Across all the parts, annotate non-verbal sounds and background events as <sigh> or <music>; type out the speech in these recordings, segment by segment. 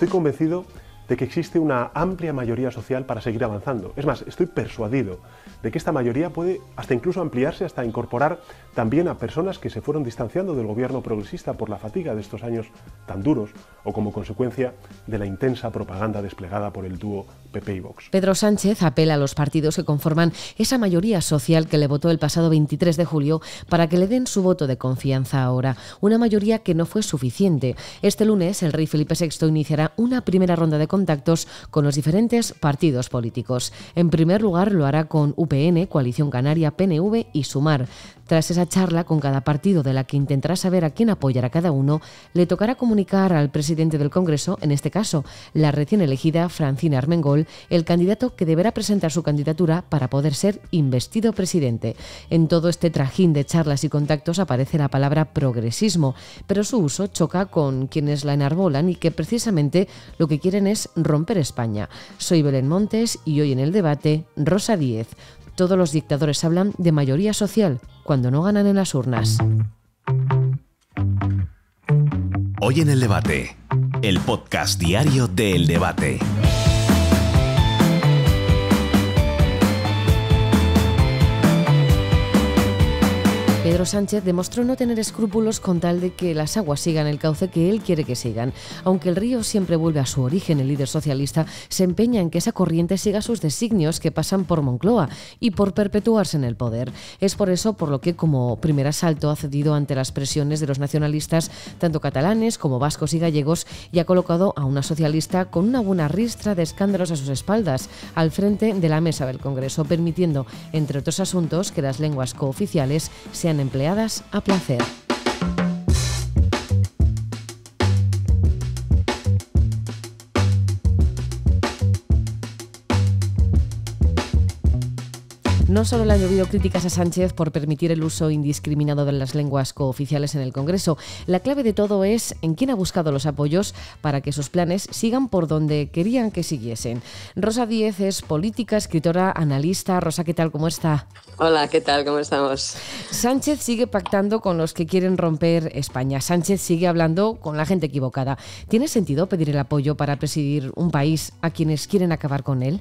estoy convencido de que existe una amplia mayoría social para seguir avanzando. Es más, estoy persuadido de que esta mayoría puede hasta incluso ampliarse, hasta incorporar también a personas que se fueron distanciando del gobierno progresista por la fatiga de estos años tan duros o como consecuencia de la intensa propaganda desplegada por el dúo Pedro Sánchez apela a los partidos que conforman esa mayoría social que le votó el pasado 23 de julio para que le den su voto de confianza ahora, una mayoría que no fue suficiente. Este lunes el rey Felipe VI iniciará una primera ronda de contactos con los diferentes partidos políticos. En primer lugar lo hará con UPN, Coalición Canaria, PNV y Sumar. Tras esa charla con cada partido de la que intentará saber a quién apoyará cada uno, le tocará comunicar al presidente del Congreso, en este caso la recién elegida Francina Armengol, el candidato que deberá presentar su candidatura para poder ser investido presidente. En todo este trajín de charlas y contactos aparece la palabra progresismo, pero su uso choca con quienes la enarbolan y que precisamente lo que quieren es romper España. Soy Belén Montes y hoy en el debate Rosa Díez. Todos los dictadores hablan de mayoría social cuando no ganan en las urnas. Hoy en el debate, el podcast diario del El debate. Pedro Sánchez demostró no tener escrúpulos con tal de que las aguas sigan el cauce que él quiere que sigan. Aunque el río siempre vuelve a su origen, el líder socialista se empeña en que esa corriente siga sus designios que pasan por Moncloa y por perpetuarse en el poder. Es por eso por lo que como primer asalto ha cedido ante las presiones de los nacionalistas, tanto catalanes como vascos y gallegos, y ha colocado a una socialista con una buena ristra de escándalos a sus espaldas, al frente de la mesa del Congreso, permitiendo, entre otros asuntos, que las lenguas cooficiales sean empleadas a placer. No solo le han llovido críticas a Sánchez por permitir el uso indiscriminado de las lenguas cooficiales en el Congreso, la clave de todo es en quién ha buscado los apoyos para que sus planes sigan por donde querían que siguiesen. Rosa Díez es política, escritora, analista. Rosa, ¿qué tal? ¿Cómo está? Hola, ¿qué tal? ¿Cómo estamos? Sánchez sigue pactando con los que quieren romper España. Sánchez sigue hablando con la gente equivocada. ¿Tiene sentido pedir el apoyo para presidir un país a quienes quieren acabar con él?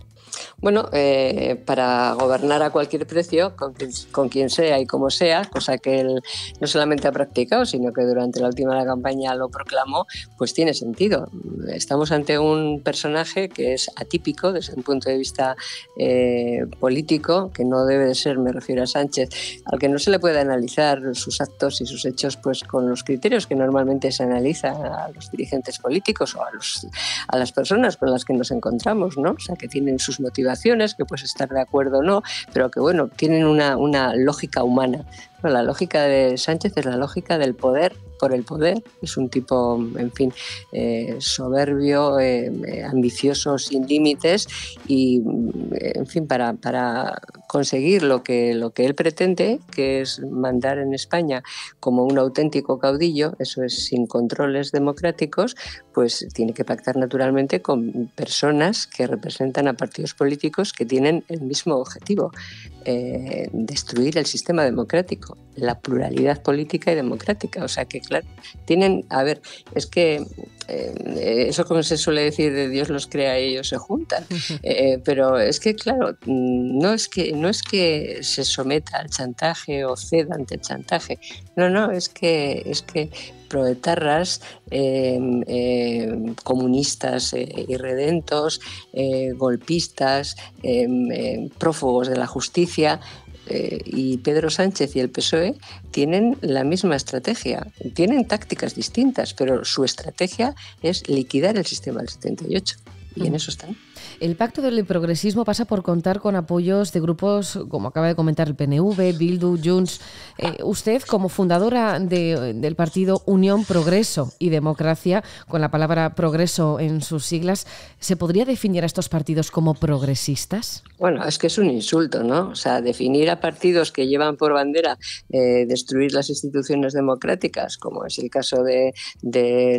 Bueno, eh, para gobernar a cualquier precio, con, con quien sea y como sea, cosa que él no solamente ha practicado, sino que durante la última la campaña lo proclamó, pues tiene sentido. Estamos ante un personaje que es atípico desde un punto de vista eh, político, que no debe de ser, me refiero a Sánchez, al que no se le puede analizar sus actos y sus hechos pues con los criterios que normalmente se analizan a los dirigentes políticos o a, los, a las personas con las que nos encontramos, ¿no? O sea, que tienen sus motivaciones, que pues estar de acuerdo o no, pero que bueno, tienen una, una lógica humana la lógica de Sánchez es la lógica del poder por el poder. Es un tipo, en fin, eh, soberbio, eh, eh, ambicioso, sin límites y, mm, en fin, para, conseguir lo que, lo que él pretende, que es mandar en España como un auténtico caudillo, eso es sin controles democráticos, pues tiene que pactar naturalmente con personas que representan a partidos políticos que tienen el mismo objetivo. Eh, destruir el sistema democrático, la pluralidad política y democrática. O sea que, claro, tienen, a ver, es que eh, eso como se suele decir de Dios los crea y ellos se juntan. Eh, pero es que, claro, mm, no es que, no es que se someta al chantaje o ceda ante el chantaje. No, no, es que, es que proetarras, em, em, comunistas eh, irredentos, golpistas, em, prófugos de la justicia, eh, y Pedro Sánchez y el PSOE tienen la misma estrategia, tienen tácticas distintas, pero su estrategia es liquidar el sistema del 78 y en eso están. El pacto del progresismo pasa por contar con apoyos de grupos, como acaba de comentar el PNV, Bildu, Junts. Eh, usted, como fundadora del partido Unión Progreso y Democracia, con la palabra progreso en sus siglas, ¿se podría definir a estos partidos como progresistas? Bueno, es que es un insulto, ¿no? O sea, definir a partidos que llevan por bandera eh, destruir las instituciones democráticas, como es el caso de,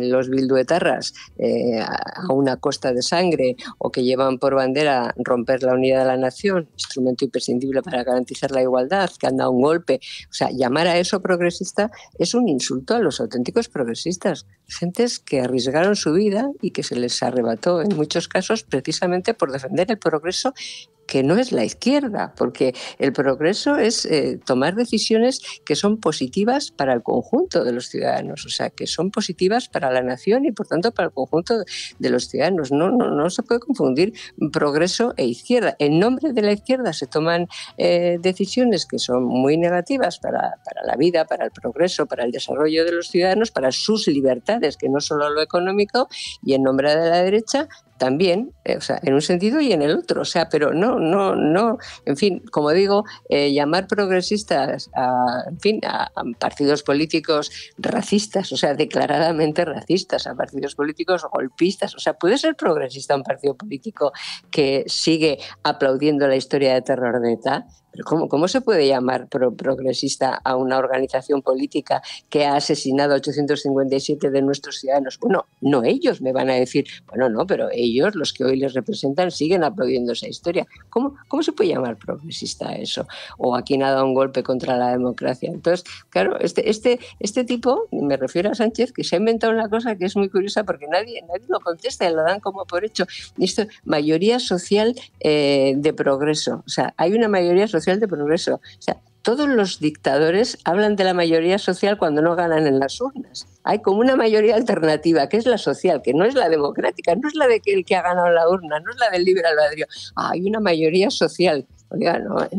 los bilduetarras, eh, a una costa de sangre, o que llevan por bandera romper la unidad de la nación, instrumento imprescindible para garantizar la igualdad, que han dado un golpe. O sea, llamar a eso progresista es un insulto a los auténticos progresistas, gentes que arriesgaron su vida y que se les arrebató en muchos casos precisamente por defender el progreso que no es la izquierda, porque el progreso es eh, tomar decisiones que son positivas para el conjunto de los ciudadanos, o sea, que son positivas para la nación y por tanto para el conjunto de los ciudadanos. No, no, no se puede confundir progreso e izquierda. En nombre de la izquierda se toman eh, decisiones que son muy negativas para, para la vida, para el progreso, para el desarrollo de los ciudadanos, para sus libertades, que no solo lo económico, y en nombre de la derecha también, eh, o sea, en un sentido y en el otro, o sea, pero no, no, no, en fin, como digo, eh, llamar progresistas a, en fin, a, a, partidos políticos racistas, o sea, declaradamente racistas, a partidos políticos golpistas, o sea, puede ser progresista un partido político que sigue aplaudiendo la historia de terror de ETA, pero ¿cómo, ¿Cómo se puede llamar progresista a una organización política que ha asesinado a 857 de nuestros ciudadanos? Bueno, no ellos me van a decir, bueno, no, pero ellos, los que hoy les representan, siguen aplaudiendo esa historia. ¿Cómo, cómo se puede llamar progresista eso? O a quien ha dado un golpe contra la democracia. Entonces, claro, este, este, este tipo, me refiero a Sánchez, que se ha inventado una cosa que es muy curiosa porque nadie, nadie lo contesta y lo dan como por hecho. esto, mayoría social eh, de progreso. O sea, hay una mayoría social de Progreso. O sea, todos los dictadores hablan de la mayoría social cuando no ganan en las urnas. Hay como una mayoría alternativa, que es la social, que no es la democrática, no es la de que el que ha ganado la urna, no es la del liberal albedrío. hay una mayoría social.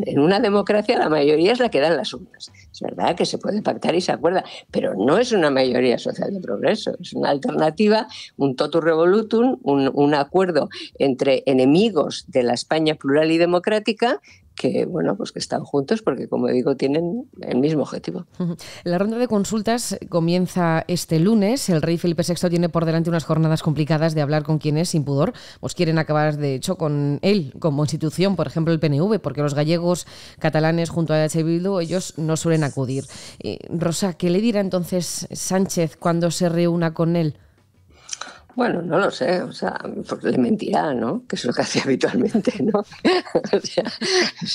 en una democracia la mayoría es la que dan las urnas. Es verdad que se puede pactar y se acuerda, pero no es una mayoría social de progreso, es una alternativa, un totus revolutum, un, un acuerdo entre enemigos de la España plural y democrática que bueno pues que están juntos porque como digo tienen el mismo objetivo. La ronda de consultas comienza este lunes. El rey Felipe VI tiene por delante unas jornadas complicadas de hablar con quienes sin pudor pues quieren acabar de hecho con él como institución, por ejemplo el PNV, porque los gallegos catalanes junto a H. Bildu ellos no suelen acudir. Eh, Rosa, ¿qué le dirá entonces Sánchez cuando se reúna con él? Bueno, no lo sé, o sea, le mentirá, ¿no? Que es lo que hace <laughs> habitualmente, ¿no? <laughs> o sea,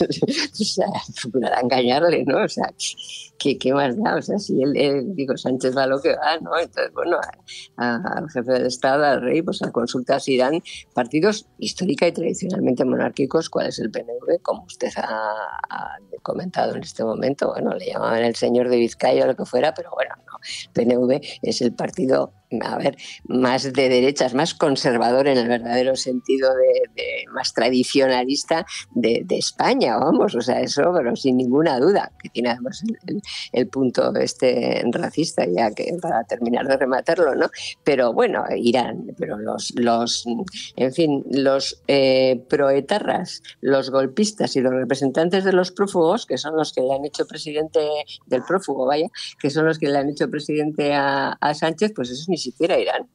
<laughs> o engañarle, ¿no? O sea, ¿qué, más da? O sea, si él, digo, Sánchez va lo que va, ¿no? Entonces, bueno, al jefe de Estado, al rey, pues a consultas irán partidos histórica y tradicionalmente monárquicos, cuál es el PNV, como usted ha comentado en este momento. Bueno, le llamaban el señor de Vizcaya o lo que fuera, pero bueno, PNV es el partido, a ver, más de derechas, más conservador en el verdadero sentido de, más tradicionalista de, España, vamos, o sea, eso, pero sin ninguna duda, que tiene el, punto este racista, ya que para terminar de rematarlo, ¿no? Pero bueno, Irán, pero los, los en fin, los eh, proetarras, los golpistas y los representantes de los prófugos, que son los que le han hecho presidente del prófugo, vaya, que son los que le han hecho presidente a, Sánchez, pues eso ni siquiera irán.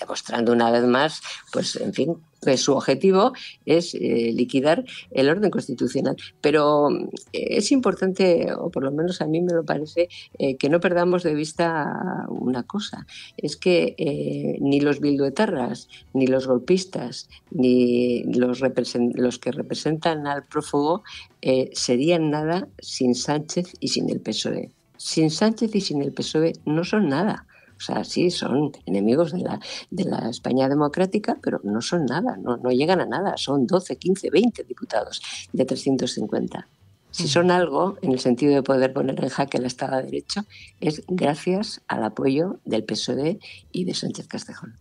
demostrando una vez más, pues en fin, que su objetivo es eh, liquidar el orden constitucional. Pero eh, es importante, o por lo menos a mí me lo parece, eh, que no perdamos de vista una cosa. Es que ni los bilduetarras, ni los golpistas, ni los, los que representan al prófugo serían nada sin Sánchez y sin el PSOE sin Sánchez y sin el PSOE no son nada. O sea, sí, son enemigos de la, España democrática, pero no son nada, no, no llegan a nada. Son 12, 15, 20 diputados de 350. Si son algo, en el sentido de poder poner en jaque el Estado de Derecho, es gracias al apoyo del PSOE y de Sánchez Castejón.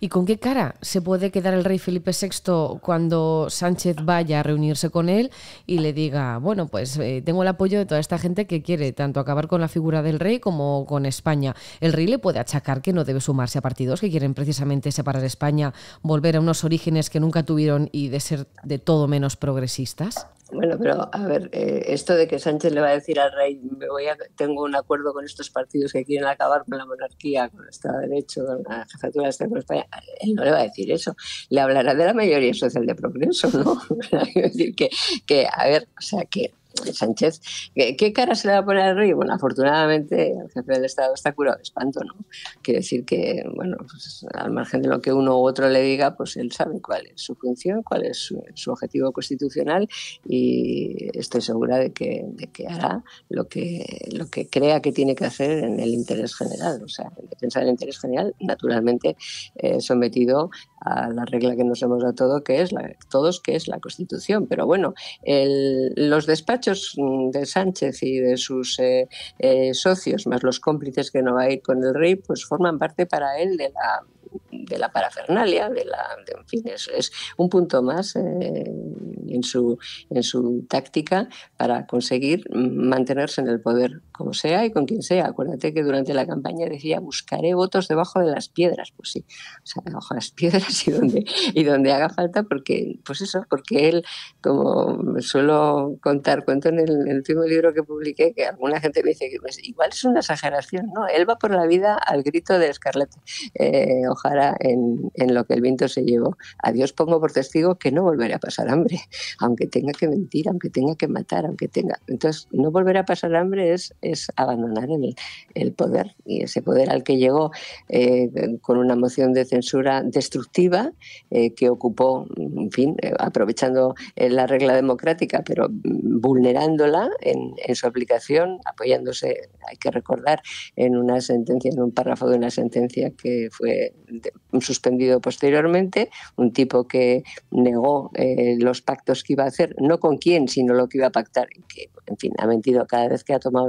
¿Y con qué cara se puede quedar el rey Felipe VI cuando Sánchez vaya a reunirse con él y le diga, bueno, pues eh, tengo el apoyo de toda esta gente que quiere tanto acabar con la figura del rey como con España? El rey le puede achacar que no debe sumarse a partidos que quieren precisamente separar España, volver a unos orígenes que nunca tuvieron y de ser de todo menos progresistas. Bueno, pero a ver, eh, esto de que Sánchez le va a decir al rey, tengo un acuerdo con estos partidos que quieren acabar con la monarquía, con el Estado de Derecho, con la jefatura de él no le va a decir eso, le hablará de la mayoría social de progreso, ¿no? <laughs> decir, que, que, a ver, o sea, que Sánchez, ¿qué, cara se le va a poner al rey? Bueno, afortunadamente el jefe del Estado está curado de espanto, ¿no? Quiere decir que, bueno, pues, al margen de lo que uno u otro le diga, pues él sabe cuál es su función, cuál es su, objetivo constitucional y estoy segura de que, que hará lo que, lo que crea que tiene que hacer en el interés general, o sea, en defensa del interés general, naturalmente eh, sometido a la regla que nos hemos dado que es la, todos, que es la Constitución. Pero bueno, los despachos Mm, de Sánchez y de sus eh, eh, socios, más los cómplices que no va a ir con el rey, pues forman parte para él de la, de la parafernalia, de la, de, en fin, es, un punto más eh, en su, en su táctica para conseguir mantenerse en el poder, como sea y con quien sea. Acuérdate que durante la campaña decía, buscaré votos debajo de las piedras, pues sí, o sea, debajo de las <laughs> piedras y donde, y donde haga falta, porque, pues eso, porque él, como suelo contar, cuento en el, último libro que publiqué, que alguna gente me dice que pues igual es una exageración, ¿no? Él va por la vida al grito de Scarlett. Eh, en, lo que el viento se llevó. A Dios pongo por testigo que no volverá a pasar hambre, <laughs> aunque tenga que mentir, aunque tenga que matar, aunque tenga. Entonces, no volver a pasar hambre es, es abandonar el, poder y ese poder al que llegó eh, con una moción de censura destructiva eh, que ocupó, en fin, eh, aprovechando la regla democrática, pero vulnerándola en, en su aplicación, apoyándose, hay que recordar, en una sentencia, en un párrafo de una sentencia que fue suspendido posteriormente, un tipo que negó eh, los pactos que iba a hacer, no con quién, sino lo que iba a pactar, que en fin, ha mentido cada vez que ha tomado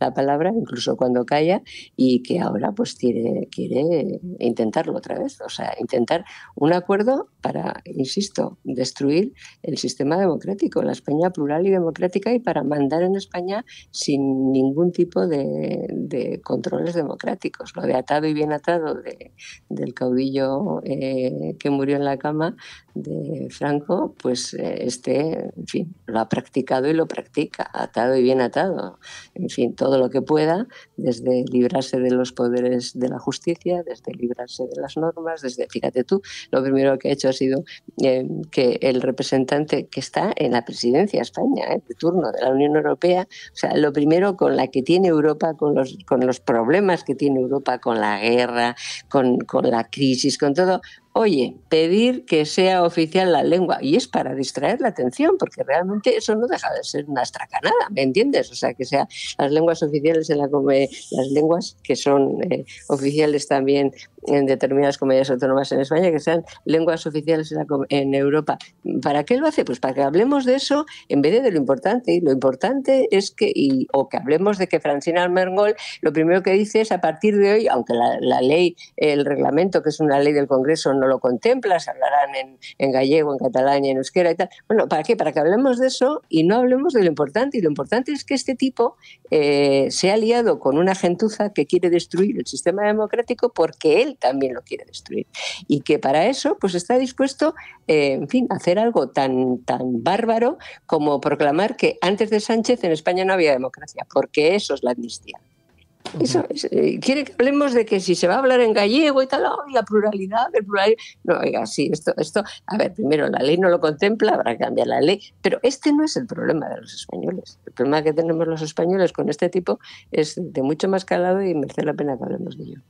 la, palabra, incluso cuando calla, y que ahora pues quiere, quiere intentarlo otra vez, o sea, intentar un acuerdo para, insisto, destruir el sistema democrático, la España plural y democrática, y para mandar en España sin ningún tipo de, de controles democráticos. Lo de atado y bien atado de, del caudillo eh, que murió en la cama de Franco, pues eh, este, en fin, lo ha practicado y lo practica, atado y bien atado. En fin, todo lo que pueda, desde librarse de los poderes de la justicia, desde librarse de las normas, desde, fíjate tú, lo primero que ha hecho ha sido eh, que el representante que está en la presidencia de España, de turno de la Unión Europea, o sea, lo primero con la que tiene Europa, con los, con los problemas que tiene Europa, con la guerra, con la crisis, con todo, Oye, pedir que sea oficial la lengua, y es para distraer la atención, porque realmente eso no deja de ser una estracanada, ¿me entiendes? O sea, que sean las lenguas oficiales en la las lenguas que son eh, oficiales también en determinadas comunidades autónomas en España, que sean lenguas oficiales en, Europa. ¿Para qué lo hace? Pues para que hablemos de eso en vez de, lo importante. Y lo importante es que, y, o que hablemos de que Francina Almergol lo primero que dice es a partir de hoy, aunque la ley, el reglamento, que es una ley del Congreso, no lo contemplas, hablarán en, gallego, en catalán en euskera y tal. Bueno, ¿para qué? Para que hablemos de eso y no hablemos de lo importante. Y lo importante es que este tipo eh, se ha aliado con una gentuza que quiere destruir el sistema democrático porque él también lo quiere destruir. Y que para eso pues está dispuesto, eh, en fin, a hacer algo tan, tan bárbaro como proclamar que antes de Sánchez en España no había democracia, porque eso es la amnistía. Eso, eh, quiere que hablemos de que si se va a hablar en gallego y tal, y la pluralidad, el No, oiga, sí, esto, esto, a ver, primero la ley no lo contempla, habrá que cambiar la ley, pero este no es el problema de los españoles. El problema que tenemos los españoles con este tipo es de mucho más calado y merece la pena que hablemos de ello.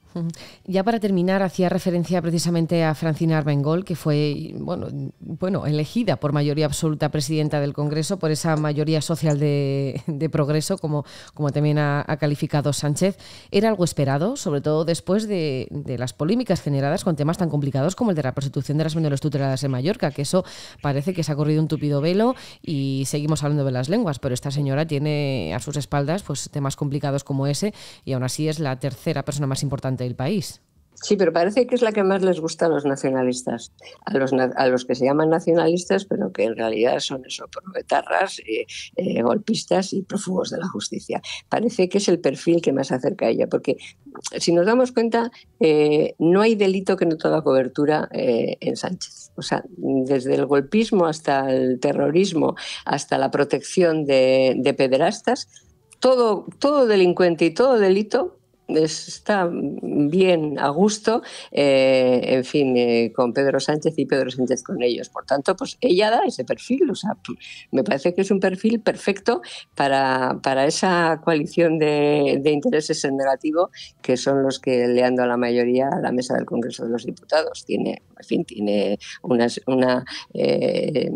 Ya para terminar, hacía referencia precisamente a Francina Arbengol, que fue bueno, bueno, elegida por mayoría absoluta presidenta del Congreso, por esa mayoría social de, progreso, como, como también ha calificado Sánchez era algo esperado, sobre todo después de, las polémicas generadas con temas tan complicados como el de la prostitución de las menores tuteladas en Mallorca, que eso parece que se ha corrido un tupido velo y seguimos hablando de las lenguas, pero esta señora tiene a sus espaldas pues temas complicados como ese y aún así es la tercera persona más importante del país. Sí, pero parece que es la que más les gusta a los nacionalistas, a los, a los que se llaman nacionalistas, pero que en realidad son eso, provetarras, eh, eh, golpistas y prófugos de la justicia. Parece que es el perfil que más acerca a ella, porque si nos damos cuenta, eh, no hay delito que no tenga cobertura en Sánchez. O sea, desde el golpismo hasta el terrorismo, hasta la protección de, pederastas, todo, todo delincuente y todo delito está bien a gusto, eh, en fin, eh, con Pedro Sánchez y Pedro Sánchez con ellos. Por tanto, pues ella da ese perfil, o sea, me parece que es un perfil perfecto para, para esa coalición de, intereses en negativo que son los que le han dado la mayoría a la mesa del Congreso de los Diputados. Tiene en fin, tiene una, eh,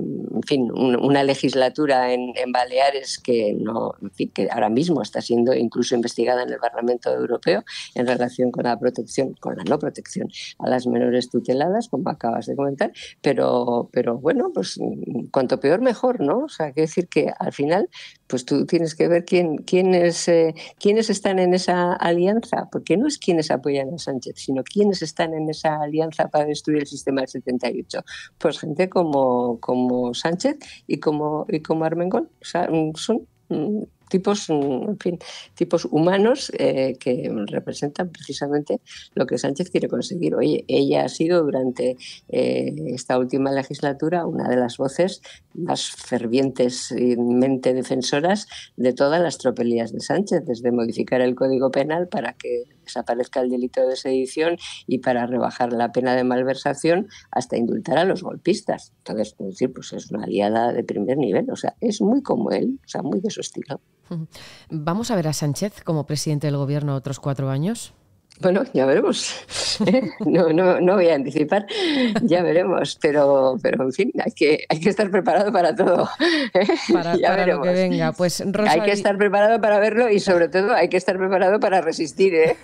fin, una legislatura en, Baleares que, no, que ahora mismo está siendo incluso investigada en el Parlamento Europeo en relación con la protección, con la no protección a las menores tuteladas, como acabas de comentar, pero, pero bueno, pues mm, cuanto peor mejor, ¿no? O sea, hay que decir que al final pues tú tienes que ver quiénes, eh, quiénes están en esa alianza, porque no es quiénes apoyan a Sánchez, sino quiénes están en esa alianza para destruir el sistema del 78. Pues gente como, como Sánchez y como, y como Armengol. Mm, son mm, tipos, mm, en fin, tipos humanos eh, que representan precisamente lo que Sánchez quiere conseguir. Oye, ella ha sido durante eh, esta última legislatura una de las voces más fervientes y mente defensoras de todas las tropelías de Sánchez, desde modificar el Código Penal para que desaparezca el delito de sedición y para rebajar la pena de malversación hasta indultar a los golpistas. Entonces, es decir, pues es una aliada de primer nivel, o sea, es muy como él, o sea, muy de su estilo. Vamos a ver a Sánchez como presidente del gobierno otros cuatro años. Bueno, ya veremos. <laughs> No, no, voy a anticipar, ya veremos, pero, pero en fin, hay que, hay que estar preparado para todo. ¿eh? Para, Lo que venga. Pues, hay que estar preparado para verlo y sobre todo hay que estar preparado para resistir. ¿eh?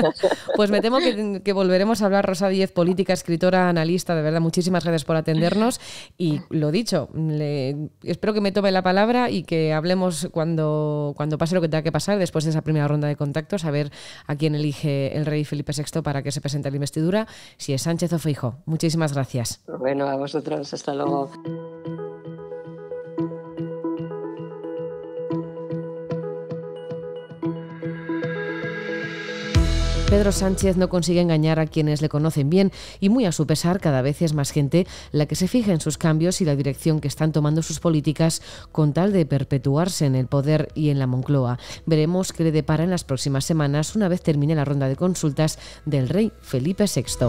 <laughs> pues me temo que, volveremos a hablar, Rosa Díez, política, escritora, analista, de verdad, muchísimas gracias por atendernos y lo dicho, le, espero que me tome la palabra y que hablemos cuando, cuando pase lo que tenga que pasar después de esa primera ronda de contactos, a ver a quién elige el rey Felipe VI para que se presente la investidura, si es Sánchez o Feijo. Muchísimas gracias. Bueno, a vosotros, hasta luego. Pedro Sánchez no consigue engañar a quienes le conocen bien y muy a su pesar cada vez es más gente la que se fija en sus cambios y la dirección que están tomando sus políticas con tal de perpetuarse en el poder y en la Moncloa. Veremos qué le depara en las próximas semanas una vez termine la ronda de consultas del rey Felipe VI.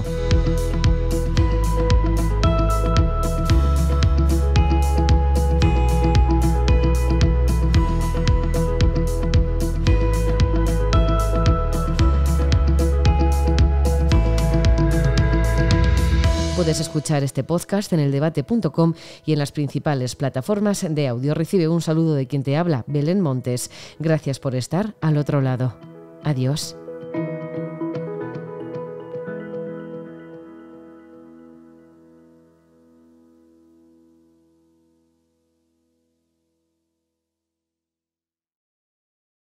Puedes escuchar este podcast en eldebate.com y en las principales plataformas de audio. Recibe un saludo de quien te habla, Belén Montes. Gracias por estar al otro lado. Adiós.